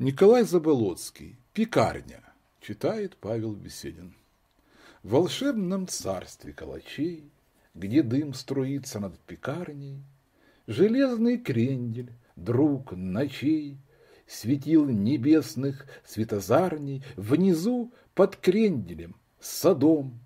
Николай Заболоцкий. «Пекарня», – читает Павел Беседин. В волшебном царстве калачей, Где дым струится над пекарней, Железный крендель, друг ночей, Светил небесных светозарней Внизу под кренделем, садом,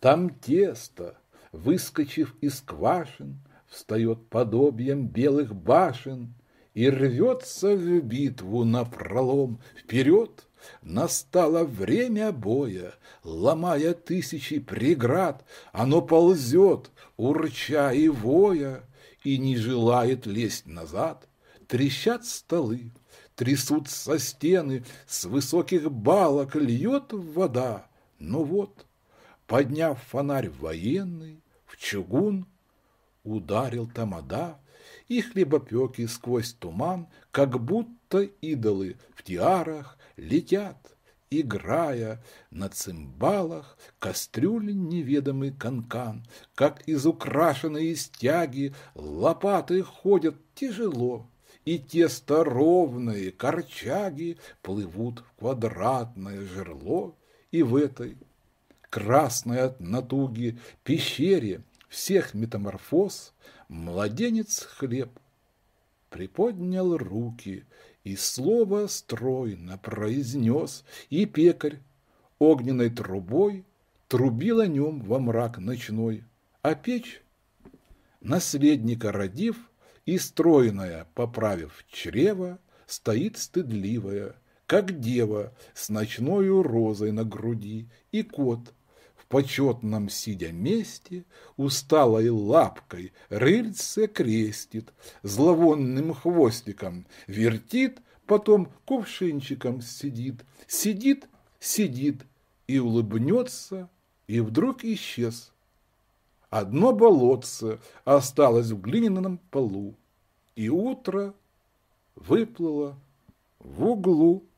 Там тесто, выскочив из квашен, Встает подобием белых башен, и рвется в битву на пролом вперед. Настало время боя, ломая тысячи преград, оно ползет, урча и воя, и не желает лезть назад. Трещат столы, трясутся стены, с высоких балок льет вода. Но ну вот, подняв фонарь военный, в чугун ударил тамада, и хлебопеки сквозь туман, как будто идолы в тиарах летят, играя на цимбалах кастрюли неведомый канкан, как из украшенной стяги лопаты ходят тяжело, и тесто ровные корчаги плывут в квадратное жерло, и в этой красной от натуги пещере всех метаморфоз, младенец хлеб приподнял руки и слово стройно произнес, и пекарь огненной трубой трубил о нем во мрак ночной, а печь, наследника родив и стройная, поправив чрево, стоит стыдливая, как дева с ночною розой на груди, и кот – почетном сидя месте, усталой лапкой рыльце крестит, зловонным хвостиком вертит, потом кувшинчиком сидит, сидит, сидит и улыбнется, и вдруг исчез. Одно болотце осталось в глиняном полу, и утро выплыло в углу.